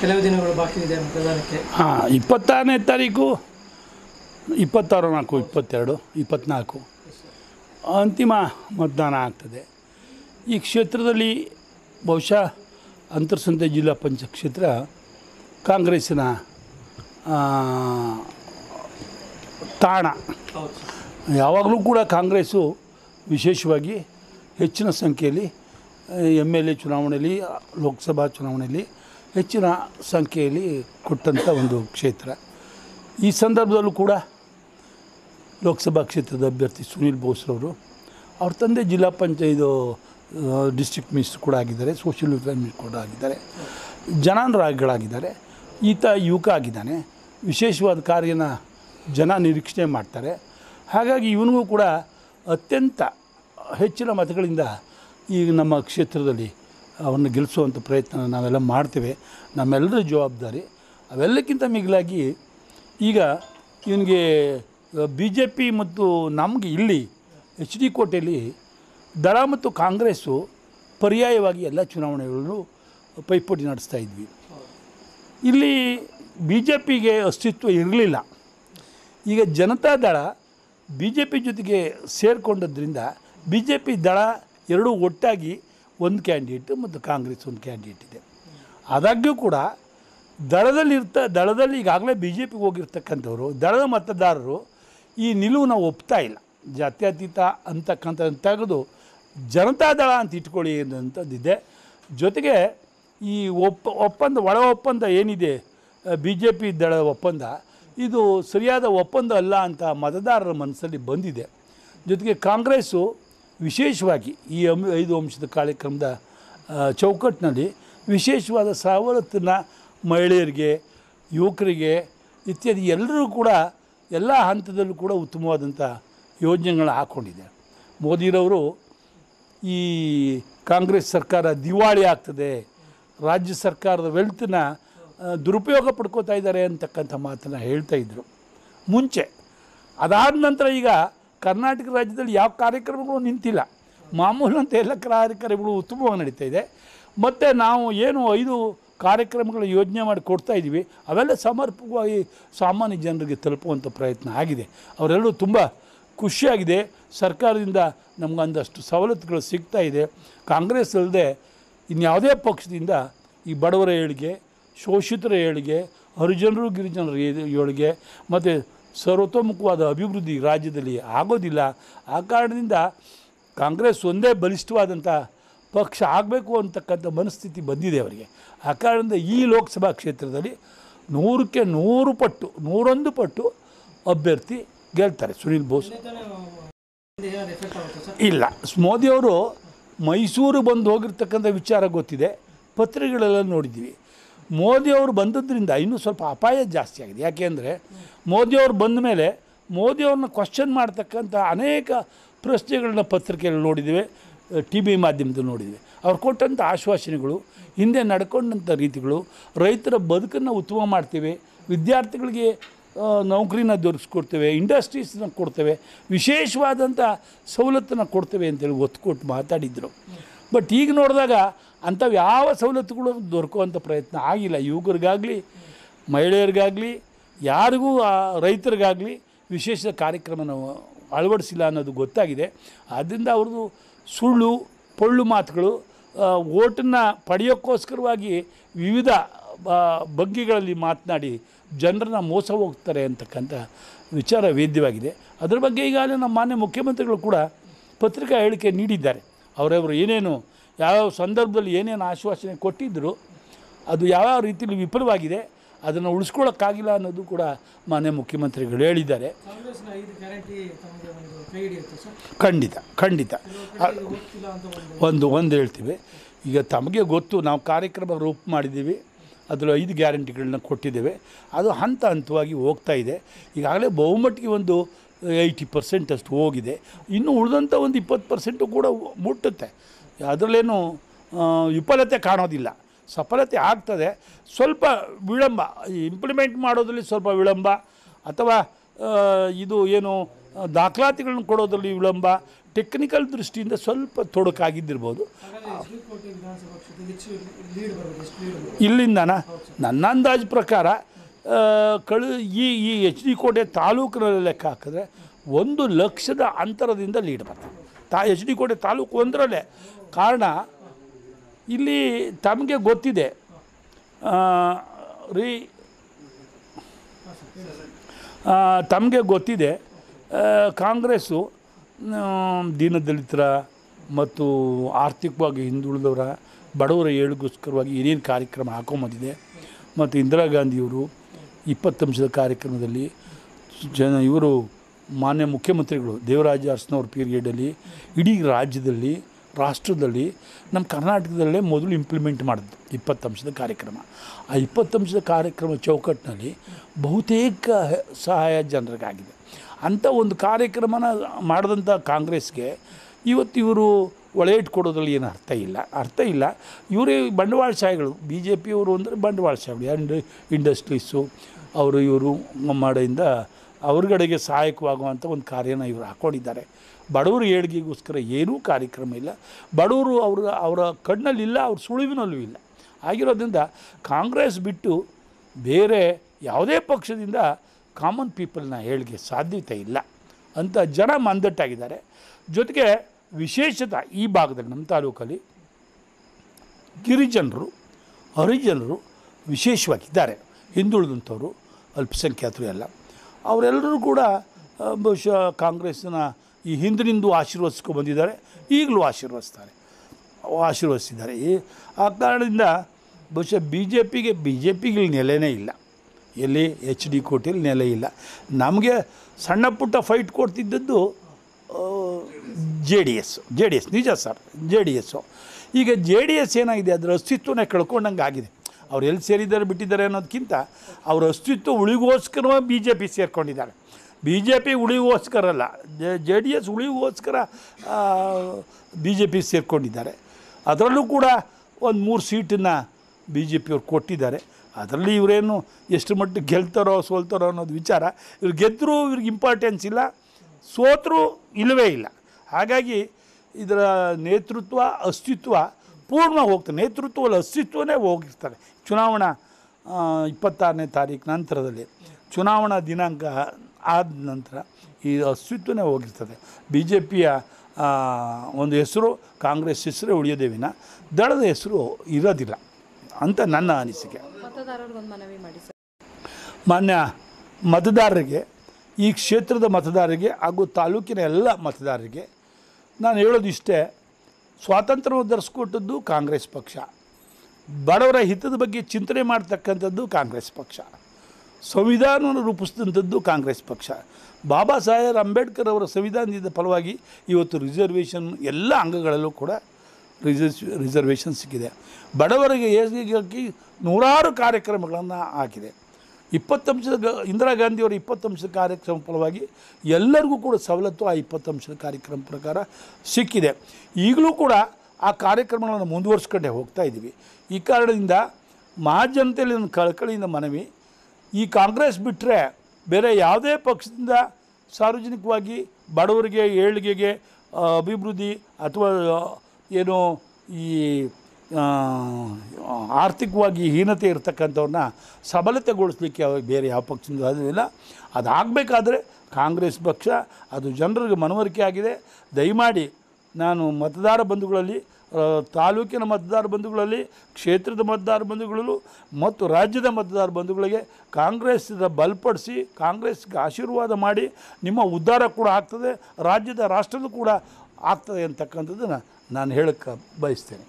ಕೆಲವು ದಿನಗಳು ಬಾಕಿ ಇದೆ ಹಾಂ ಇಪ್ಪತ್ತಾರನೇ ತಾರೀಕು ಇಪ್ಪತ್ತಾರು ನಾಲ್ಕು ಇಪ್ಪತ್ತೆರಡು ಇಪ್ಪತ್ತ್ನಾಲ್ಕು ಅಂತಿಮ ಮತದಾನ ಆಗ್ತದೆ ಈ ಕ್ಷೇತ್ರದಲ್ಲಿ ಬಹುಶಃ ಅಂತರ್ಸಂತೆ ಜಿಲ್ಲಾ ಪಂಚಾಯತ್ ಕ್ಷೇತ್ರ ಕಾಂಗ್ರೆಸ್ಸಿನ ತಾಣ ಯಾವಾಗಲೂ ಕೂಡ ಕಾಂಗ್ರೆಸ್ಸು ವಿಶೇಷವಾಗಿ ಹೆಚ್ಚಿನ ಸಂಖ್ಯೆಯಲ್ಲಿ ಎಮ್ ಎಲ್ ಎ ಚುನಾವಣೆಯಲ್ಲಿ ಲೋಕಸಭಾ ಚುನಾವಣೆಯಲ್ಲಿ ಹೆಚ್ಚಿನ ಸಂಖ್ಯೆಯಲ್ಲಿ ಕೊಟ್ಟಂಥ ಒಂದು ಕ್ಷೇತ್ರ ಈ ಸಂದರ್ಭದಲ್ಲೂ ಕೂಡ ಲೋಕಸಭಾ ಕ್ಷೇತ್ರದ ಅಭ್ಯರ್ಥಿ ಸುನೀಲ್ ಬೋಸ್ರವರು ಅವ್ರ ತಂದೆ ಜಿಲ್ಲಾ ಪಂಚಾಯತ್ ಡಿಸ್ಟ್ರಿಕ್ಟ್ ಮಿನಿಸ್ಟರ್ ಕೂಡ ಆಗಿದ್ದಾರೆ ಸೋಷಿಯಲ್ ವೆಲ್ಫೇರ್ ಮಿನಿಸ್ಟರ್ ಕೂಡ ಆಗಿದ್ದಾರೆ ಜನಾನುರಾಗಿಗಳಾಗಿದ್ದಾರೆ ಈತ ಯುವಕ ಆಗಿದ್ದಾನೆ ವಿಶೇಷವಾದ ಕಾರ್ಯನ ಜನ ನಿರೀಕ್ಷಣೆ ಮಾಡ್ತಾರೆ ಹಾಗಾಗಿ ಇವನಿಗೂ ಕೂಡ ಅತ್ಯಂತ ಹೆಚ್ಚಿನ ಮತಗಳಿಂದ ಈಗ ನಮ್ಮ ಕ್ಷೇತ್ರದಲ್ಲಿ ಅವನ್ನು ಗೆಲ್ಲಿಸುವಂಥ ಪ್ರಯತ್ನ ನಾವೆಲ್ಲ ಮಾಡ್ತೇವೆ ನಮ್ಮೆಲ್ಲರ ಜವಾಬ್ದಾರಿ ಅವೆಲ್ಲಕ್ಕಿಂತ ಮಿಗಿಲಾಗಿ ಈಗ ಇವನಿಗೆ ಬಿ ಜೆ ಪಿ ಮತ್ತು ನಮಗೆ ಇಲ್ಲಿ ಎಚ್ ಡಿ ಕೋಟೆಯಲ್ಲಿ ದಳ ಮತ್ತು ಕಾಂಗ್ರೆಸ್ಸು ಪರ್ಯಾಯವಾಗಿ ಎಲ್ಲ ಚುನಾವಣೆಗಳನ್ನು ಪೈಪೋಟಿ ನಡೆಸ್ತಾ ಇದ್ವಿ ಇಲ್ಲಿ ಬಿ ಜೆ ಪಿಗೆ ಅಸ್ತಿತ್ವ ಇರಲಿಲ್ಲ ಈಗ ದಳ ಬಿ ಜೆ ಪಿ ಜೊತೆಗೆ ಸೇರಿಕೊಂಡದ್ರಿಂದ ಬಿ ಜೆ ಪಿ ದಳ ಎರಡೂ ಒಟ್ಟಾಗಿ ಒಂದು ಕ್ಯಾಂಡಿಡೇಟ್ ಮತ್ತು ಕಾಂಗ್ರೆಸ್ ಒಂದು ಕ್ಯಾಂಡಿಡೇಟ್ ಇದೆ ಆದಾಗ್ಯೂ ಕೂಡ ದಳದಲ್ಲಿರ್ತ ದಳದಲ್ಲಿ ಈಗಾಗಲೇ ಬಿ ಜೆ ಪಿಗೆ ಹೋಗಿರ್ತಕ್ಕಂಥವ್ರು ದಳದ ಮತದಾರರು ಈ ನಿಲುವನ್ನು ಒಪ್ತಾ ಇಲ್ಲ ಜಾತ್ಯತೀತ ಅಂತಕ್ಕಂಥದ್ದು ತೆಗೆದು ದಳ ಅಂತ ಇಟ್ಕೊಳ್ಳಿ ಇದೆ ಜೊತೆಗೆ ಈ ಒಪ್ಪ ಒಪ್ಪಂದ ಒಳ ಒಪ್ಪಂದ ಏನಿದೆ ಬಿ ಜೆ ಪಿ ದಳ ಒಪ್ಪಂದ ಇದು ಸರಿಯಾದ ಒಪ್ಪಂದ ಅಲ್ಲ ಅಂತ ಮತದಾರರ ಮನಸ್ಸಲ್ಲಿ ಬಂದಿದೆ ಜೊತೆಗೆ ಕಾಂಗ್ರೆಸ್ಸು ವಿಶೇಷವಾಗಿ ಈ ಅಂ ಐದು ಅಂಶದ ಕಾರ್ಯಕ್ರಮದ ಚೌಕಟ್ಟಿನಲ್ಲಿ ವಿಶೇಷವಾದ ಸವಲತ್ತನ್ನು ಮಹಿಳೆಯರಿಗೆ ಯುವಕರಿಗೆ ಇತ್ಯಾದಿ ಎಲ್ಲರೂ ಕೂಡ ಎಲ್ಲ ಹಂತದಲ್ಲೂ ಕೂಡ ಉತ್ತಮವಾದಂಥ ಯೋಜನೆಗಳನ್ನ ಹಾಕ್ಕೊಂಡಿದೆ ಮೋದಿರವರು ಈ ಕಾಂಗ್ರೆಸ್ ಸರ್ಕಾರ ದಿವಾಳಿ ಆಗ್ತದೆ ರಾಜ್ಯ ಸರ್ಕಾರದ ವೆಲ್ತನ್ನ ದುರುಪಯೋಗ ಪಡ್ಕೋತಾ ಇದ್ದಾರೆ ಅಂತಕ್ಕಂಥ ಮಾತನ್ನು ಹೇಳ್ತಾಯಿದ್ರು ಮುಂಚೆ ಅದಾದ ನಂತರ ಈಗ ಕರ್ನಾಟಕ ರಾಜ್ಯದಲ್ಲಿ ಯಾವ ಕಾರ್ಯಕ್ರಮಗಳು ನಿಂತಿಲ್ಲ ಮಾಮೂಲಂತೆ ಎಲ್ಲ ಕಾರ್ಯಕ್ರಮಗಳು ಉತ್ತಮವಾಗಿ ನಡೀತಾ ಇದೆ ಮತ್ತು ನಾವು ಏನು ಐದು ಕಾರ್ಯಕ್ರಮಗಳ ಯೋಜನೆ ಮಾಡಿ ಕೊಡ್ತಾ ಇದ್ದೀವಿ ಅವೆಲ್ಲ ಸಮರ್ಪಕವಾಗಿ ಸಾಮಾನ್ಯ ಜನರಿಗೆ ತಲುಪುವಂಥ ಪ್ರಯತ್ನ ಆಗಿದೆ ಅವರೆಲ್ಲರೂ ತುಂಬ ಖುಷಿಯಾಗಿದೆ ಸರ್ಕಾರದಿಂದ ನಮಗೊಂದಷ್ಟು ಸವಲತ್ತುಗಳು ಸಿಗ್ತಾ ಇದೆ ಕಾಂಗ್ರೆಸ್ ಅಲ್ಲದೆ ಇನ್ಯಾವುದೇ ಪಕ್ಷದಿಂದ ಈ ಬಡವರ ಏಳಿಗೆ ಶೋಷಿತರ ಏಳಿಗೆ ಹರಿಜನರು ಗಿರಿಜನರ ಏಳಿಗೆ ಮತ್ತು ಸರ್ವತೋಮುಖವಾದ ಅಭಿವೃದ್ಧಿ ರಾಜ್ಯದಲ್ಲಿ ಆಗೋದಿಲ್ಲ ಆ ಕಾರಣದಿಂದ ಕಾಂಗ್ರೆಸ್ ಒಂದೇ ಬಲಿಷ್ಠವಾದಂಥ ಪಕ್ಷ ಆಗಬೇಕು ಅಂತಕ್ಕಂಥ ಮನಸ್ಥಿತಿ ಬಂದಿದೆ ಅವರಿಗೆ ಆ ಕಾರಣದಿಂದ ಈ ಲೋಕಸಭಾ ಕ್ಷೇತ್ರದಲ್ಲಿ ನೂರಕ್ಕೆ ನೂರು ಪಟ್ಟು ನೂರೊಂದು ಪಟ್ಟು ಅಭ್ಯರ್ಥಿ ಗೆಲ್ತಾರೆ ಸುನೀಲ್ ಬೋಸ್ ಇಲ್ಲ ಮೋದಿಯವರು ಮೈಸೂರು ಬಂದು ಹೋಗಿರ್ತಕ್ಕಂಥ ವಿಚಾರ ಗೊತ್ತಿದೆ ಪತ್ರಿಕೆಗಳೆಲ್ಲ ನೋಡಿದ್ದೀವಿ ಮೋದಿಯವರು ಬಂದದ್ರಿಂದ ಇನ್ನೂ ಸ್ವಲ್ಪ ಅಪಾಯ ಜಾಸ್ತಿ ಆಗಿದೆ ಯಾಕೆಂದರೆ ಮೋದಿಯವರು ಬಂದ ಮೇಲೆ ಮೋದಿಯವ್ರನ್ನ ಕ್ವಶನ್ ಮಾಡ್ತಕ್ಕಂಥ ಅನೇಕ ಪ್ರಶ್ನೆಗಳನ್ನ ಪತ್ರಿಕೆಯಲ್ಲಿ ನೋಡಿದ್ದೇವೆ ಟಿ ವಿ ಮಾಧ್ಯಮದಲ್ಲಿ ನೋಡಿದ್ದೀವಿ ಅವ್ರು ಕೊಟ್ಟಂಥ ಆಶ್ವಾಸನೆಗಳು ಹಿಂದೆ ನಡ್ಕೊಂಡಂಥ ರೀತಿಗಳು ರೈತರ ಬದುಕನ್ನು ಉತ್ತಮ ಮಾಡ್ತೀವಿ ವಿದ್ಯಾರ್ಥಿಗಳಿಗೆ ನೌಕರಿನ ದೊರಕಿಸ್ಕೊಡ್ತೇವೆ ಇಂಡಸ್ಟ್ರೀಸ್ನ ಕೊಡ್ತೇವೆ ವಿಶೇಷವಾದಂಥ ಸವಲತ್ತನ್ನು ಕೊಡ್ತೇವೆ ಅಂತೇಳಿ ಒತ್ತು ಕೊಟ್ಟು ಮಾತಾಡಿದರು ಬಟ್ ಈಗ ನೋಡಿದಾಗ ಅಂಥವು ಯಾವ ಸವಲತ್ತುಗಳು ದೊರಕುವಂಥ ಪ್ರಯತ್ನ ಆಗಿಲ್ಲ ಯುವಕರಿಗಾಗಲಿ ಮಹಿಳೆಯರಿಗಾಗಲಿ ಯಾರಿಗೂ ರೈತರಿಗಾಗಲಿ ವಿಶೇಷ ಕಾರ್ಯಕ್ರಮನ ಅಳವಡಿಸಿಲ್ಲ ಅನ್ನೋದು ಗೊತ್ತಾಗಿದೆ ಆದ್ದರಿಂದ ಅವ್ರದ್ದು ಸುಳ್ಳು ಪೊಳ್ಳು ಮಾತುಗಳು ಓಟನ್ನು ಪಡೆಯೋಕ್ಕೋಸ್ಕರವಾಗಿ ವಿವಿಧ ಬಗ್ಗೆಗಳಲ್ಲಿ ಮಾತನಾಡಿ ಜನರನ್ನ ಮೋಸ ಹೋಗ್ತಾರೆ ಅಂತಕ್ಕಂಥ ವಿಚಾರ ವೇದ್ಯವಾಗಿದೆ ಅದರ ಬಗ್ಗೆ ಈಗಾಗಲೇ ನಮ್ಮ ಮಾನ್ಯ ಮುಖ್ಯಮಂತ್ರಿಗಳು ಕೂಡ ಪತ್ರಿಕಾ ಹೇಳಿಕೆ ನೀಡಿದ್ದಾರೆ ಅವರವರು ಏನೇನು ಯಾವ್ಯಾವ ಸಂದರ್ಭದಲ್ಲಿ ಏನೇನು ಆಶ್ವಾಸನೆ ಕೊಟ್ಟಿದ್ದರು ಅದು ಯಾವ್ಯಾವ ರೀತಿಯಲ್ಲಿ ವಿಫಲವಾಗಿದೆ ಅದನ್ನು ಉಳಿಸ್ಕೊಳ್ಳೋಕ್ಕಾಗಿಲ್ಲ ಅನ್ನೋದು ಕೂಡ ಮಾನ್ಯ ಮುಖ್ಯಮಂತ್ರಿಗಳು ಹೇಳಿದ್ದಾರೆ ಖಂಡಿತ ಖಂಡಿತ ಒಂದು ಒಂದು ಹೇಳ್ತೀವಿ ಈಗ ತಮಗೆ ಗೊತ್ತು ನಾವು ಕಾರ್ಯಕ್ರಮ ರೂಪ ಮಾಡಿದ್ದೀವಿ ಅದರಲ್ಲಿ ಐದು ಗ್ಯಾರಂಟಿಗಳನ್ನ ಕೊಟ್ಟಿದ್ದೇವೆ ಅದು ಹಂತ ಹಂತವಾಗಿ ಹೋಗ್ತಾ ಇದೆ ಈಗಾಗಲೇ ಬಹುಮಟ್ಟಿಗೆ ಒಂದು ಏಯ್ಟಿ ಪರ್ಸೆಂಟಷ್ಟು ಅಷ್ಟು ಹೋಗಿದೆ ಇನ್ನು ಉಳಿದಂಥ ಒಂದು ಇಪ್ಪತ್ತು ಪರ್ಸೆಂಟು ಕೂಡ ಮುಟ್ಟುತ್ತೆ ಅದರಲ್ಲೇನು ವಿಫಲತೆ ಕಾಣೋದಿಲ್ಲ ಸಫಲತೆ ಆಗ್ತದೆ ಸ್ವಲ್ಪ ವಿಳಂಬ ಇಂಪ್ಲಿಮೆಂಟ್ ಮಾಡೋದ್ರಲ್ಲಿ ಸ್ವಲ್ಪ ವಿಳಂಬ ಅಥವಾ ಇದು ಏನು ದಾಖಲಾತಿಗಳನ್ನು ಕೊಡೋದ್ರಲ್ಲಿ ವಿಳಂಬ ಟೆಕ್ನಿಕಲ್ ದೃಷ್ಟಿಯಿಂದ ಸ್ವಲ್ಪ ತೊಡಕಾಗಿದ್ದಿರ್ಬೋದು ಇಲ್ಲಿಂದನಾ ನನ್ನ ಅಂದಾಜು ಪ್ರಕಾರ ಕಳು ಈ ಈ ಎಚ್ ಡಿ ಕೋಟೆ ತಾಲೂಕಿನಲ್ಲಿ ಲೆಕ್ಕ ಹಾಕಿದ್ರೆ ಒಂದು ಲಕ್ಷದ ಅಂತರದಿಂದ ಲೀಡ್ ಬರ್ತದೆ ತಾ ಎಚ್ ಡಿ ಕೋಟೆ ತಾಲೂಕು ಒಂದರಲ್ಲೇ ಕಾರಣ ಇಲ್ಲಿ ತಮಗೆ ಗೊತ್ತಿದೆ ರೀ ತಮಗೆ ಗೊತ್ತಿದೆ ಕಾಂಗ್ರೆಸ್ಸು ದೀನದಲಿತರ ಮತ್ತು ಆರ್ಥಿಕವಾಗಿ ಹಿಂದುಳಿದವರ ಬಡವರ ಏಳುಗೋಸ್ಕರವಾಗಿ ಏನೇನು ಕಾರ್ಯಕ್ರಮ ಹಾಕೊಂಬಂದಿದೆ ಮತ್ತು ಇಂದಿರಾ ಗಾಂಧಿಯವರು ಇಪ್ಪತ್ತಂಶದ ಕಾರ್ಯಕ್ರಮದಲ್ಲಿ ಜನ ಇವರು ಮಾನ್ಯ ಮುಖ್ಯಮಂತ್ರಿಗಳು ದೇವರಾಜ ಅರಸಿನವ್ರ ಪೀರಿಯಡಲ್ಲಿ ಇಡೀ ರಾಜ್ಯದಲ್ಲಿ ರಾಷ್ಟ್ರದಲ್ಲಿ ನಮ್ಮ ಕರ್ನಾಟಕದಲ್ಲೇ ಮೊದಲು ಇಂಪ್ಲಿಮೆಂಟ್ ಮಾಡಿದ್ದು ಅಂಶದ ಕಾರ್ಯಕ್ರಮ ಆ ಅಂಶದ ಕಾರ್ಯಕ್ರಮ ಚೌಕಟ್ಟಿನಲ್ಲಿ ಬಹುತೇಕ ಸಹಾಯ ಜನರಿಗಾಗಿದೆ ಅಂಥ ಒಂದು ಕಾರ್ಯಕ್ರಮನ ಮಾಡಿದಂಥ ಕಾಂಗ್ರೆಸ್ಗೆ ಇವತ್ತು ಇವರು ಒಳೆ ಇಟ್ಕೊಡೋದ್ರಲ್ಲಿ ಏನು ಅರ್ಥ ಇಲ್ಲ ಅರ್ಥ ಇಲ್ಲ ಇವರೇ ಬಂಡವಾಳಶಾಹಿಗಳು ಬಿ ಜೆ ಪಿಯವರು ಅಂದರೆ ಬಂಡವಾಳಶಾಹಿಗಳು ಇಂಡ ಇಂಡಸ್ಟ್ರೀಸು ಅವರು ಇವರು ಮಾಡೋದಿಂದ ಅವ್ರಗಡೆಗೆ ಸಹಾಯಕವಾಗುವಂಥ ಒಂದು ಕಾರ್ಯನ ಇವರು ಹಾಕ್ಕೊಂಡಿದ್ದಾರೆ ಬಡವರು ಏಳಿಗೆಗೋಸ್ಕರ ಏನೂ ಕಾರ್ಯಕ್ರಮ ಇಲ್ಲ ಬಡವರು ಅವರ ಅವರ ಕಣ್ಣಲ್ಲಿಲ್ಲ ಅವ್ರ ಸುಳಿವಿನಲ್ಲೂ ಇಲ್ಲ ಆಗಿರೋದ್ರಿಂದ ಕಾಂಗ್ರೆಸ್ ಬಿಟ್ಟು ಬೇರೆ ಯಾವುದೇ ಪಕ್ಷದಿಂದ ಕಾಮನ್ ಪೀಪಲ್ನ ಹೇಳಿಕೆ ಸಾಧ್ಯತೆ ಇಲ್ಲ ಅಂತ ಜನ ಮಂದಟ್ಟಾಗಿದ್ದಾರೆ ಜೊತೆಗೆ ವಿಶೇಷತ ಈ ಭಾಗದಲ್ಲಿ ನಮ್ಮ ತಾಲೂಕಲ್ಲಿ ಗಿರಿಜನರು ಹರಿಜನರು ವಿಶೇಷವಾಗಿದ್ದಾರೆ ಹಿಂದುಳಿದಂಥವರು ಅಲ್ಪಸಂಖ್ಯಾತರು ಎಲ್ಲ ಅವರೆಲ್ಲರೂ ಕೂಡ ಬಹುಶಃ ಕಾಂಗ್ರೆಸ್ನ ಈ ಹಿಂದಿನಿಂದ ಆಶೀರ್ವದಿಸ್ಕೊ ಬಂದಿದ್ದಾರೆ ಈಗಲೂ ಆಶೀರ್ವದಿಸ್ತಾರೆ ಆಶೀರ್ವದಿಸಿದ್ದಾರೆ ಆ ಕಾರಣದಿಂದ ಬಹುಶಃ ಬಿ ಜೆ ಪಿಗೆ ಬಿ ಜೆ ಪಿಗೆ ಇಲ್ಲಿ ನೆಲೆನೇ ಇಲ್ಲ ಎಲ್ಲಿ ಎಚ್ ಡಿ ಕೋಟೆಯಲ್ಲಿ ನೆಲೆ ಇಲ್ಲ ನಮಗೆ ಸಣ್ಣ ಪುಟ್ಟ ಫೈಟ್ ಕೊಡ್ತಿದ್ದದ್ದು J D S J D S ನಿಜ ಸರ್ ಜೆ ಡಿ ಎಸ್ಸು ಈಗ ಜೆ ಡಿ ಎಸ್ ಏನಾಗಿದೆ ಅದರ ಅಸ್ತಿತ್ವನೇ ಕಳ್ಕೊಂಡಂಗೆ ಆಗಿದೆ ಅವ್ರು ಎಲ್ಲಿ ಸೇರಿದ್ದಾರೆ ಬಿಟ್ಟಿದ್ದಾರೆ ಅನ್ನೋದಕ್ಕಿಂತ ಅವ್ರ ಅಸ್ತಿತ್ವ ಉಳಿಗೋಸ್ಕರ ಬಿ ಜೆ ಪಿ ಸೇರ್ಕೊಂಡಿದ್ದಾರೆ ಬಿ ಜೆ ಪಿ ಉಳಿಗೋಸ್ಕರಲ್ಲ ಜೆ ಡಿ ಎಸ್ ಉಳಿಗೋಸ್ಕರ ಬಿ ಜೆ ಪಿ ಸೇರಿಕೊಂಡಿದ್ದಾರೆ ಅದರಲ್ಲೂ ಕೂಡ ಒಂದು ಮೂರು ಸೀಟನ್ನು ಬಿ ಜೆ ಪಿಯವ್ರು ಕೊಟ್ಟಿದ್ದಾರೆ ಅದರಲ್ಲಿ ಇವರೇನು ಎಷ್ಟು ಮಟ್ಟಿಗೆ ಗೆಲ್ತಾರೋ ಸೋಲ್ತಾರೋ ಅನ್ನೋದು ವಿಚಾರ ಇವ್ರು ಗೆದ್ದರೂ ಇವ್ರಿಗೆ ಇಂಪಾರ್ಟೆನ್ಸ್ ಇಲ್ಲ ಸೋತರೂ ಇಲ್ಲವೇ ಇಲ್ಲ ಹಾಗಾಗಿ ಇದರ ನೇತೃತ್ವ ಅಸ್ತಿತ್ವ ಪೂರ್ಣ ಹೋಗ್ತಾರೆ ನೇತೃತ್ವದಲ್ಲಿ ಅಸ್ತಿತ್ವನೇ ಹೋಗಿರ್ತಾರೆ ಚುನಾವಣಾ ಇಪ್ಪತ್ತಾರನೇ ತಾರೀಕು ನಂತರದಲ್ಲಿ ಚುನಾವಣಾ ದಿನಾಂಕ ಆದ ನಂತರ ಈ ಅಸ್ತಿತ್ವನೇ ಹೋಗಿರ್ತದೆ ಬಿ ಜೆ ಪಿಯ ಒಂದು ಹೆಸರು ಕಾಂಗ್ರೆಸ್ ಹೆಸರೇ ಉಳಿಯೋದೇ ವಿನ ದಳದ ಹೆಸರು ಇರೋದಿಲ್ಲ ಅಂತ ನನ್ನ ಅನಿಸಿಕೆ ಮಾನ್ಯ ಮತದಾರರಿಗೆ ಈ ಕ್ಷೇತ್ರದ ಮತದಾರರಿಗೆ ಹಾಗೂ ತಾಲೂಕಿನ ಎಲ್ಲ ಮತದಾರರಿಗೆ ನಾನು ಹೇಳೋದು ಇಷ್ಟೇ ಸ್ವಾತಂತ್ರ್ಯವನ್ನು ಧರಿಸ್ಕೊಟ್ಟದ್ದು ಕಾಂಗ್ರೆಸ್ ಪಕ್ಷ ಬಡವರ ಹಿತದ ಬಗ್ಗೆ ಚಿಂತನೆ ಮಾಡ್ತಕ್ಕಂಥದ್ದು ಕಾಂಗ್ರೆಸ್ ಪಕ್ಷ ಸಂವಿಧಾನವನ್ನು ರೂಪಿಸಿದಂಥದ್ದು ಕಾಂಗ್ರೆಸ್ ಪಕ್ಷ ಬಾಬಾ ಸಾಹೇಬ್ ಅಂಬೇಡ್ಕರ್ ಅವರ ಸಂವಿಧಾನದಿಂದ ಫಲವಾಗಿ ಇವತ್ತು ರಿಸರ್ವೇಷನ್ ಎಲ್ಲ ಅಂಗಗಳಲ್ಲೂ ಕೂಡ ರಿಸರ್ವ್ ರಿಸರ್ವೇಷನ್ ಸಿಕ್ಕಿದೆ ಬಡವರಿಗೆ ಏಸಿಗೆ ನೂರಾರು ಕಾರ್ಯಕ್ರಮಗಳನ್ನು ಹಾಕಿದೆ ಇಪ್ಪತ್ತಂಶದ ಗ ಇಂದಿರಾ ಗಾಂಧಿಯವರ ಇಪ್ಪತ್ತಂಶದ ಕಾರ್ಯಕ್ರಮ ಫಲವಾಗಿ ಎಲ್ಲರಿಗೂ ಕೂಡ ಸವಲತ್ತು ಆ ಅಂಶದ ಕಾರ್ಯಕ್ರಮ ಪ್ರಕಾರ ಸಿಕ್ಕಿದೆ ಈಗಲೂ ಕೂಡ ಆ ಕಾರ್ಯಕ್ರಮಗಳನ್ನು ಮುಂದುವರ್ಸ್ಕೊಂಡೇ ಹೋಗ್ತಾ ಇದ್ದೀವಿ ಈ ಕಾರಣದಿಂದ ಮಹಾಜನತೆಯಲ್ಲಿ ನನ್ನ ಕಳಕಳಿಯಿಂದ ಮನವಿ ಈ ಕಾಂಗ್ರೆಸ್ ಬಿಟ್ಟರೆ ಬೇರೆ ಯಾವುದೇ ಪಕ್ಷದಿಂದ ಸಾರ್ವಜನಿಕವಾಗಿ ಬಡವರಿಗೆ ಏಳಿಗೆಗೆ ಅಭಿವೃದ್ಧಿ ಅಥವಾ ಏನು ಈ ಆರ್ಥಿಕವಾಗಿ ಹೀನತೆ ಇರತಕ್ಕಂಥವ್ರನ್ನ ಸಬಲತೆಗೊಳಿಸ್ಲಿಕ್ಕೆ ಅವ್ರಿಗೆ ಬೇರೆ ಯಾವ ಪಕ್ಷದಿಂದ ಸಾಧ್ಯವಿಲ್ಲ ಅದಾಗಬೇಕಾದ್ರೆ ಕಾಂಗ್ರೆಸ್ ಪಕ್ಷ ಅದು ಜನರಿಗೆ ಮನವರಿಕೆ ಆಗಿದೆ ದಯಮಾಡಿ ನಾನು ಮತದಾರ ಬಂಧುಗಳಲ್ಲಿ ತಾಲೂಕಿನ ಮತದಾರ ಬಂಧುಗಳಲ್ಲಿ ಕ್ಷೇತ್ರದ ಮತದಾರ ಬಂಧುಗಳಲ್ಲೂ ಮತ್ತು ರಾಜ್ಯದ ಮತದಾರ ಬಂಧುಗಳಿಗೆ ಕಾಂಗ್ರೆಸ್ ಬಲಪಡಿಸಿ ಕಾಂಗ್ರೆಸ್ಗೆ ಆಶೀರ್ವಾದ ಮಾಡಿ ನಿಮ್ಮ ಉದ್ಧಾರ ಕೂಡ ಆಗ್ತದೆ ರಾಜ್ಯದ ರಾಷ್ಟ್ರದ ಕೂಡ ಆಗ್ತದೆ ಅಂತಕ್ಕಂಥದ್ದನ್ನು ನಾನು ಹೇಳಕ್ಕೆ ಬಯಸ್ತೇನೆ